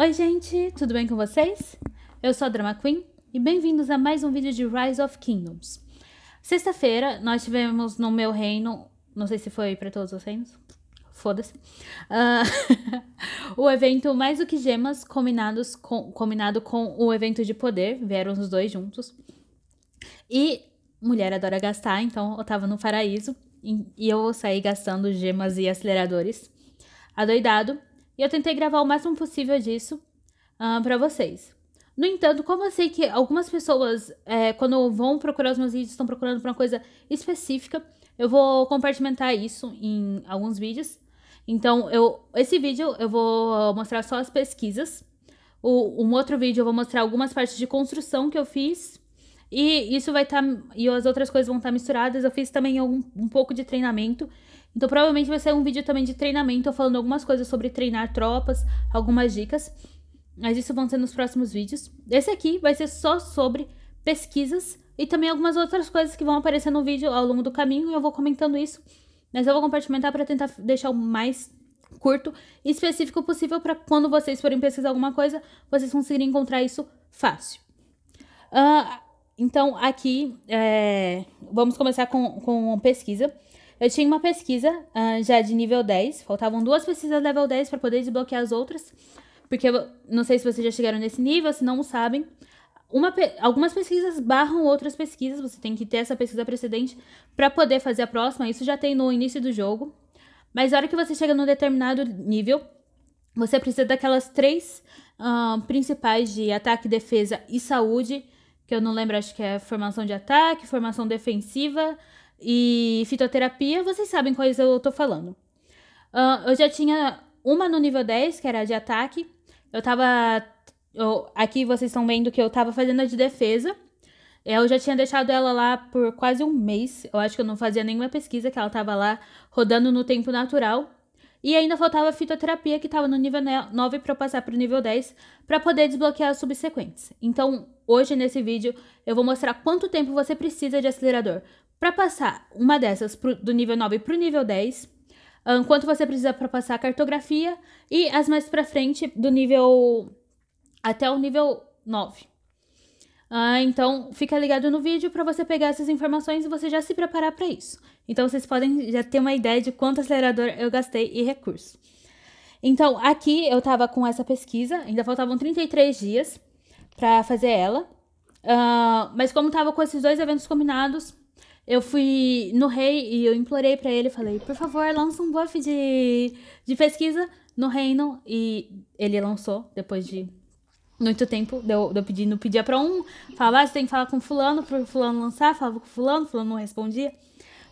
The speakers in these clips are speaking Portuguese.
Oi, gente, tudo bem com vocês? Eu sou a Drama Queen e bem-vindos a mais um vídeo de Rise of Kingdoms. Sexta-feira nós tivemos no meu reino, não sei se foi para todos os reinos, foda-se, uh, o evento Mais do que Gemas combinados com, combinado com o evento de poder, vieram os dois juntos. E mulher adora gastar, então eu tava no paraíso e, e eu saí gastando gemas e aceleradores. Adoidado. E eu tentei gravar o máximo possível disso uh, para vocês. No entanto, como eu sei que algumas pessoas, é, quando vão procurar os meus vídeos, estão procurando por uma coisa específica, eu vou compartimentar isso em alguns vídeos. Então, eu, esse vídeo eu vou mostrar só as pesquisas. O, um outro vídeo eu vou mostrar algumas partes de construção que eu fiz. E isso vai estar. Tá, e as outras coisas vão estar tá misturadas. Eu fiz também algum, um pouco de treinamento então, provavelmente vai ser um vídeo também de treinamento, falando algumas coisas sobre treinar tropas, algumas dicas. Mas isso vão ser nos próximos vídeos. Esse aqui vai ser só sobre pesquisas e também algumas outras coisas que vão aparecer no vídeo ao longo do caminho. E eu vou comentando isso. Mas eu vou compartimentar para tentar deixar o mais curto e específico possível para quando vocês forem pesquisar alguma coisa, vocês conseguirem encontrar isso fácil. Uh, então, aqui, é, vamos começar com, com pesquisa. Eu tinha uma pesquisa uh, já de nível 10, faltavam duas pesquisas level 10 para poder desbloquear as outras, porque eu não sei se vocês já chegaram nesse nível, se não sabem. Uma, algumas pesquisas barram outras pesquisas, você tem que ter essa pesquisa precedente para poder fazer a próxima, isso já tem no início do jogo. Mas na hora que você chega num determinado nível, você precisa daquelas três uh, principais de ataque, defesa e saúde, que eu não lembro, acho que é formação de ataque, formação defensiva e fitoterapia, vocês sabem quais eu tô falando. Uh, eu já tinha uma no nível 10, que era de ataque. Eu tava. Eu, aqui vocês estão vendo que eu tava fazendo a de defesa. É, eu já tinha deixado ela lá por quase um mês. Eu acho que eu não fazia nenhuma pesquisa, que ela tava lá rodando no tempo natural. E ainda faltava a fitoterapia, que estava no nível 9 para passar para o nível 10, para poder desbloquear as subsequentes. Então, hoje nesse vídeo, eu vou mostrar quanto tempo você precisa de acelerador para passar uma dessas pro, do nível 9 para o nível 10, um, quanto você precisa para passar a cartografia e as mais para frente do nível até o nível 9. Ah, então fica ligado no vídeo para você pegar essas informações e você já se preparar para isso. Então vocês podem já ter uma ideia de quanto acelerador eu gastei e recurso. Então aqui eu estava com essa pesquisa, ainda faltavam 33 dias para fazer ela. Uh, mas como estava com esses dois eventos combinados, eu fui no rei e eu implorei para ele, falei, por favor, lança um buff de, de pesquisa no reino. E ele lançou, depois de muito tempo, deu, deu pedindo, pedia pra um, falava, ah, você tem que falar com fulano, pro fulano lançar, falava com fulano, fulano não respondia.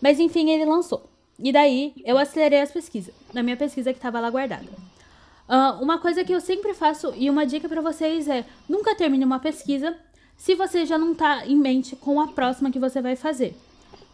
Mas enfim, ele lançou. E daí, eu acelerei as pesquisas, na minha pesquisa que tava lá guardada. Uh, uma coisa que eu sempre faço, e uma dica para vocês é, nunca termine uma pesquisa se você já não tá em mente com a próxima que você vai fazer.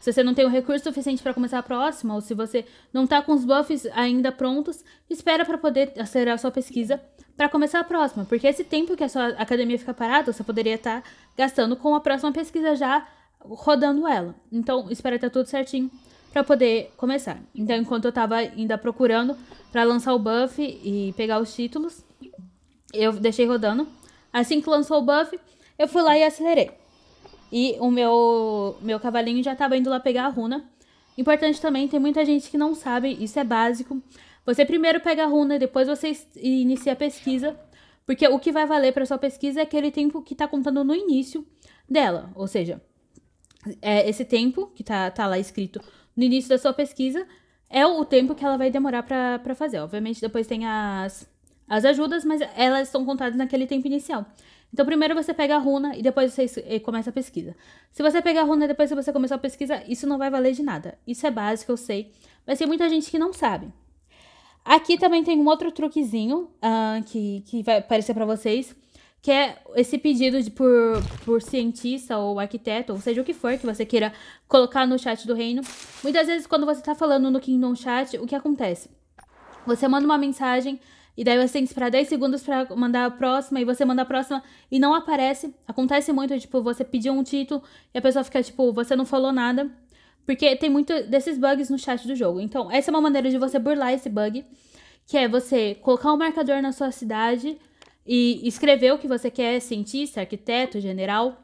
Se você não tem o recurso suficiente para começar a próxima, ou se você não está com os buffs ainda prontos, espera para poder acelerar a sua pesquisa para começar a próxima. Porque esse tempo que a sua academia fica parada, você poderia estar tá gastando com a próxima pesquisa já rodando ela. Então, espera estar tá tudo certinho para poder começar. Então, enquanto eu estava ainda procurando para lançar o buff e pegar os títulos, eu deixei rodando. Assim que lançou o buff, eu fui lá e acelerei. E o meu, meu cavalinho já estava tá indo lá pegar a runa. Importante também, tem muita gente que não sabe, isso é básico. Você primeiro pega a runa, depois você inicia a pesquisa. Porque o que vai valer para sua pesquisa é aquele tempo que está contando no início dela. Ou seja, é esse tempo que está tá lá escrito no início da sua pesquisa é o tempo que ela vai demorar para fazer. Obviamente, depois tem as, as ajudas, mas elas são contadas naquele tempo inicial. Então, primeiro você pega a runa e depois você eh, começa a pesquisa. Se você pegar a runa e depois você começar a pesquisa, isso não vai valer de nada. Isso é básico, eu sei. Mas tem muita gente que não sabe. Aqui também tem um outro truquezinho uh, que, que vai aparecer para vocês, que é esse pedido de, por, por cientista ou arquiteto, ou seja o que for que você queira colocar no chat do reino. Muitas vezes, quando você está falando no Kingdom Chat, o que acontece? Você manda uma mensagem e daí você tem que esperar 10 segundos para mandar a próxima, e você manda a próxima e não aparece. Acontece muito, tipo, você pediu um título e a pessoa fica, tipo, você não falou nada. Porque tem muito desses bugs no chat do jogo. Então, essa é uma maneira de você burlar esse bug, que é você colocar um marcador na sua cidade e escrever o que você quer, cientista, arquiteto, general,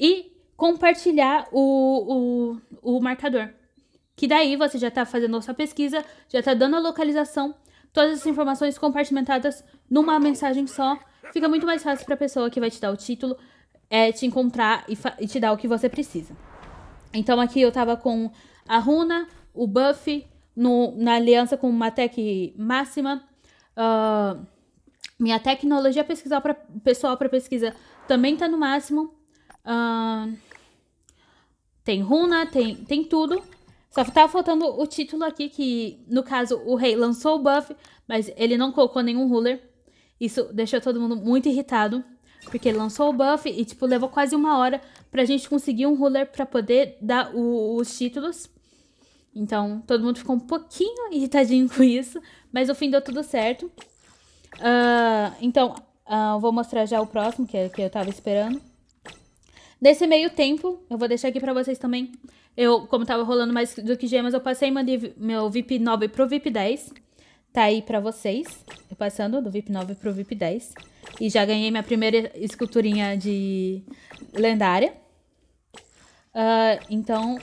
e compartilhar o, o, o marcador. Que daí você já está fazendo a sua pesquisa, já está dando a localização todas as informações compartimentadas numa mensagem só. Fica muito mais fácil para a pessoa que vai te dar o título é, te encontrar e, e, te dar o que você precisa. Então aqui eu tava com a Runa, o Buff, no, na aliança com uma Tech Máxima. Uh, minha tecnologia pesquisar pra, pessoal para pesquisa também tá no máximo. Uh, tem runa, tem, tem tudo. Só que tava faltando o título aqui, que no caso o rei lançou o buff, mas ele não colocou nenhum ruler. Isso deixou todo mundo muito irritado, porque ele lançou o buff e, tipo, levou quase uma hora pra gente conseguir um ruler pra poder dar o, os títulos. Então, todo mundo ficou um pouquinho irritadinho com isso, mas no fim deu tudo certo. Uh, então, uh, vou mostrar já o próximo, que, é, que eu tava esperando. Nesse meio tempo, eu vou deixar aqui para vocês também. Eu, como tava rolando mais do que gemas, eu passei mandei meu VIP 9 pro VIP 10. Tá aí para vocês. Eu passando do VIP 9 pro VIP 10. E já ganhei minha primeira esculturinha de lendária. Uh, então,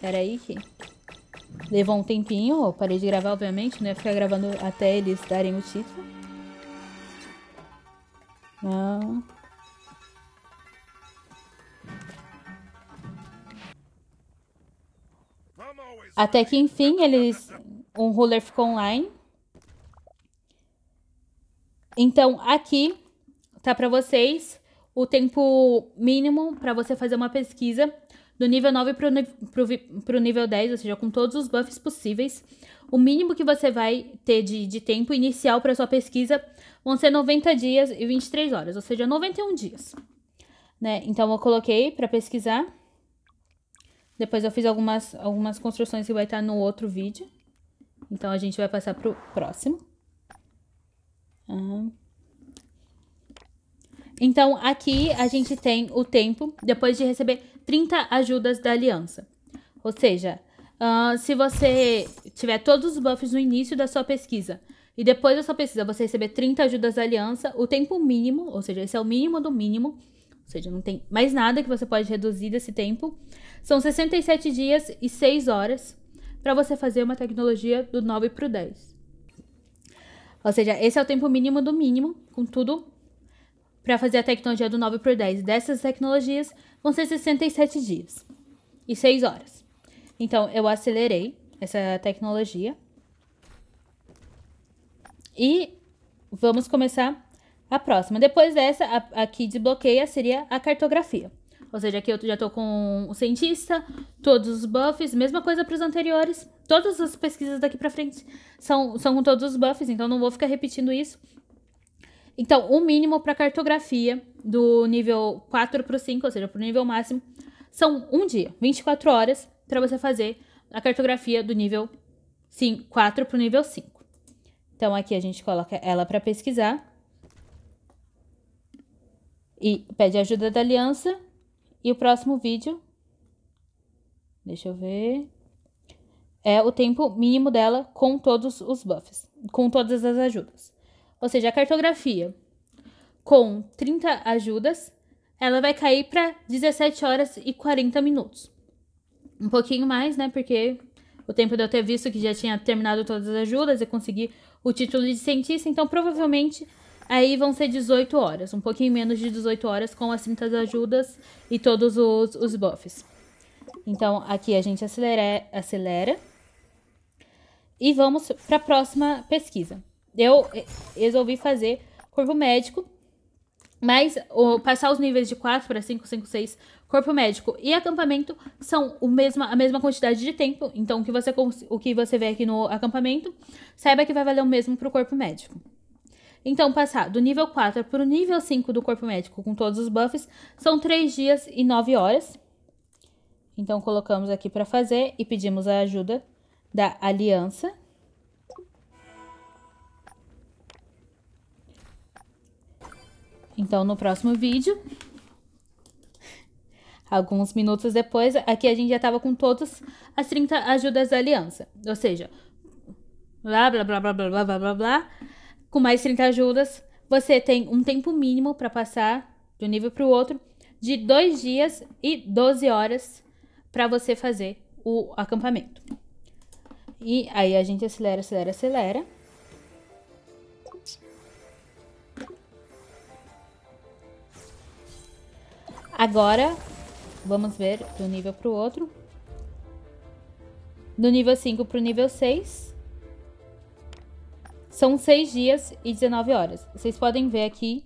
peraí que... Levou um tempinho, eu parei de gravar, obviamente, não ia ficar gravando até eles darem o título. Não... Até que enfim, eles um ruler ficou online. Então, aqui tá para vocês o tempo mínimo para você fazer uma pesquisa do nível 9 para o nível 10, ou seja, com todos os buffs possíveis. O mínimo que você vai ter de, de tempo inicial para sua pesquisa vão ser 90 dias e 23 horas, ou seja, 91 dias. Né? Então, eu coloquei para pesquisar. Depois eu fiz algumas, algumas construções que vai estar no outro vídeo. Então, a gente vai passar pro próximo. Ah. Então, aqui a gente tem o tempo depois de receber 30 ajudas da aliança. Ou seja, uh, se você tiver todos os buffs no início da sua pesquisa e depois da sua pesquisa você receber 30 ajudas da aliança, o tempo mínimo, ou seja, esse é o mínimo do mínimo, ou seja, não tem mais nada que você pode reduzir desse tempo, são 67 dias e 6 horas para você fazer uma tecnologia do 9 para o 10. Ou seja, esse é o tempo mínimo do mínimo, contudo, para fazer a tecnologia do 9 para o 10. Dessas tecnologias vão ser 67 dias e 6 horas. Então, eu acelerei essa tecnologia. E vamos começar a próxima. Depois dessa, a, a que desbloqueia seria a cartografia. Ou seja, aqui eu já tô com o cientista, todos os buffs, mesma coisa para os anteriores. Todas as pesquisas daqui para frente são, são com todos os buffs, então não vou ficar repetindo isso. Então, o mínimo para cartografia do nível 4 para o 5, ou seja, para o nível máximo, são um dia, 24 horas, para você fazer a cartografia do nível 5, 4 para o nível 5. Então, aqui a gente coloca ela para pesquisar. E pede ajuda da aliança e o próximo vídeo, deixa eu ver, é o tempo mínimo dela com todos os buffs, com todas as ajudas. Ou seja, a cartografia com 30 ajudas, ela vai cair para 17 horas e 40 minutos. Um pouquinho mais, né? Porque o tempo de eu ter visto que já tinha terminado todas as ajudas e consegui o título de cientista, então provavelmente Aí vão ser 18 horas, um pouquinho menos de 18 horas com as 30 ajudas e todos os, os buffs. Então, aqui a gente acelera, acelera. E vamos para a próxima pesquisa. Eu eh, resolvi fazer corpo médico, mas o, passar os níveis de 4 para 5, 5, 6, corpo médico e acampamento são o mesma, a mesma quantidade de tempo. Então, o que, você, o que você vê aqui no acampamento, saiba que vai valer o mesmo para o corpo médico. Então, passar do nível 4 para o nível 5 do corpo médico com todos os buffs são 3 dias e 9 horas. Então, colocamos aqui para fazer e pedimos a ajuda da aliança. Então, no próximo vídeo, alguns minutos depois, aqui a gente já estava com todas as 30 ajudas da aliança. Ou seja, blá, blá, blá, blá, blá, blá, blá, blá, blá com mais 30 ajudas, você tem um tempo mínimo para passar de um nível para o outro de 2 dias e 12 horas para você fazer o acampamento. E aí a gente acelera, acelera, acelera. Agora, vamos ver do nível para o outro. Do nível 5 para o nível 6. São seis dias e 19 horas. Vocês podem ver aqui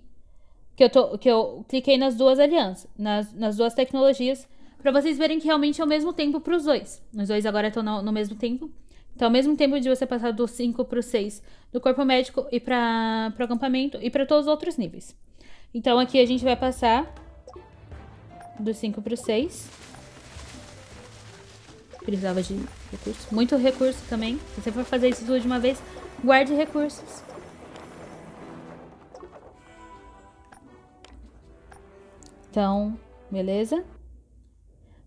que eu, tô, que eu cliquei nas duas alianças, nas, nas duas tecnologias, para vocês verem que realmente é o mesmo tempo para os dois. Os dois agora estão no, no, mesmo tempo. Então, ao mesmo tempo de você passar do 5 para o 6 do corpo médico e para o acampamento e para todos os outros níveis. Então, aqui a gente vai passar do 5 para o 6. Precisava de recurso. Muito recurso também. Se você for fazer isso tudo de uma vez, Guarde recursos. Então, beleza?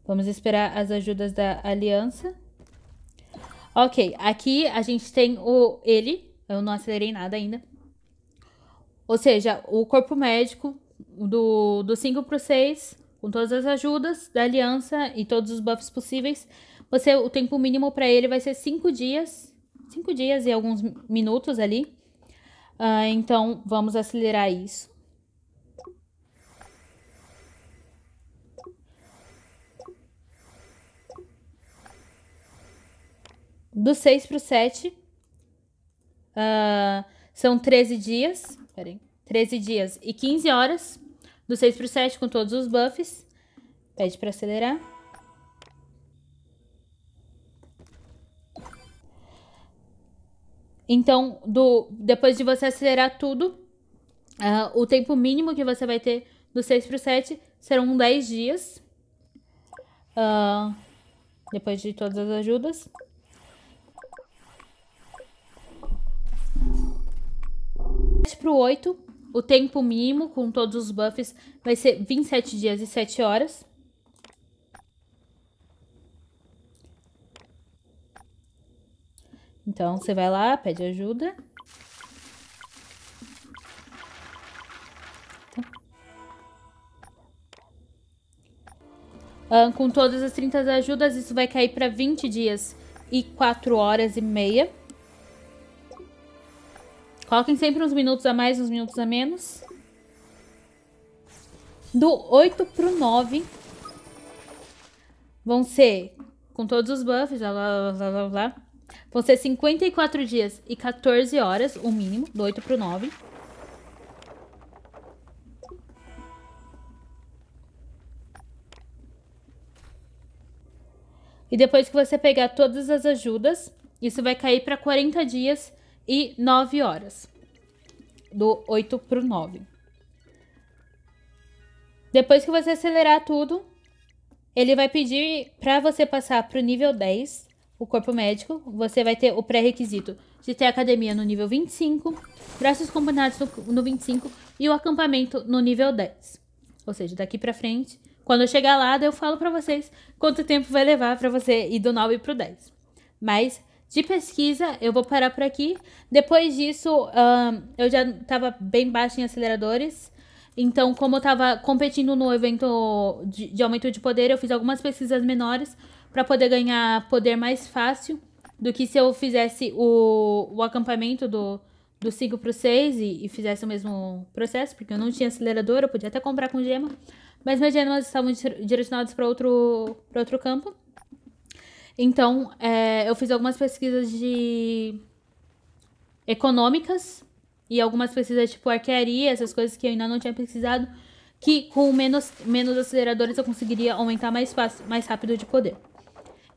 Vamos esperar as ajudas da aliança. Ok, aqui a gente tem o ele. Eu não acelerei nada ainda. Ou seja, o corpo médico do, 5 para o 6, com todas as ajudas da aliança e todos os buffs possíveis, você o tempo mínimo para ele vai ser 5 dias cinco dias e alguns minutos ali. Uh, então, vamos acelerar isso. Do 6 para o 7, uh, são 13 dias. Peraí. 13 dias e 15 horas. Do 6 para o 7, com todos os buffs. Pede para acelerar. Então, do, depois de você acelerar tudo, uh, o tempo mínimo que você vai ter do 6 para o 7 serão 10 dias. Uh, depois de todas as ajudas. 7 para o 8, o tempo mínimo com todos os buffs vai ser 27 dias e 7 horas. Então, você vai lá, pede ajuda. Então. com todas as 30 ajudas, isso vai cair para 20 dias e 4 horas e meia. Coloquem sempre uns minutos a mais, uns minutos a menos. Do 8 pro 9 vão ser com todos os buffs, blá blá blá blá blá. Vão ser 54 dias e 14 horas, o mínimo, do 8 pro 9. E depois que você pegar todas as ajudas, isso vai cair para 40 dias e 9 horas. Do 8 pro 9. Depois que você acelerar tudo, ele vai pedir para você passar para o nível 10 o corpo médico, você vai ter o pré-requisito de ter academia no nível 25, braços combinados no, no 25 e o acampamento no nível 10. Ou seja, daqui pra frente, quando eu chegar lá, eu falo para vocês quanto tempo vai levar para você ir do 9 pro 10. Mas de pesquisa, eu vou parar por aqui. Depois disso, um, eu já tava bem baixo em aceleradores. Então, como eu tava competindo no evento de, de aumento de poder, eu fiz algumas pesquisas menores para poder ganhar poder mais fácil do que se eu fizesse o, o acampamento do, do 5 para o 6 e, e, fizesse o mesmo processo, porque eu não tinha acelerador, eu podia até comprar com gema, mas minhas gemas estavam direcionadas para outro, outro campo. Então, é, eu fiz algumas pesquisas de econômicas e algumas pesquisas tipo arquearia, essas coisas que eu ainda não tinha pesquisado, que com menos, menos aceleradores eu conseguiria aumentar mais, fácil, mais rápido de poder.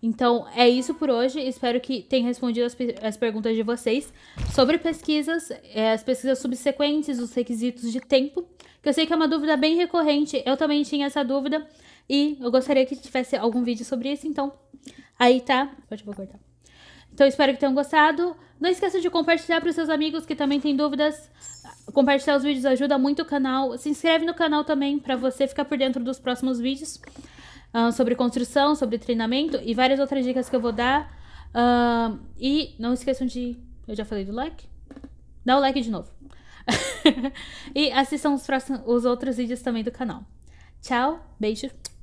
Então é isso por hoje. Espero que tenha respondido as, as perguntas de vocês sobre pesquisas, é, as pesquisas subsequentes, os requisitos de tempo, que eu sei que é uma dúvida bem recorrente. Eu também tinha essa dúvida e eu gostaria que tivesse algum vídeo sobre isso. Então aí tá. Pode vou cortar. Então espero que tenham gostado. Não esqueça de compartilhar para os seus amigos que também têm dúvidas. Compartilhar os vídeos ajuda muito o canal. Se inscreve no canal também para você ficar por dentro dos próximos vídeos. Ah, sobre construção, sobre treinamento e várias outras dicas que eu vou dar. Uh, e não esqueçam de. Eu já falei do like? Dá o like de novo. e assistam os, próximos, os outros vídeos também do canal. Tchau, beijo.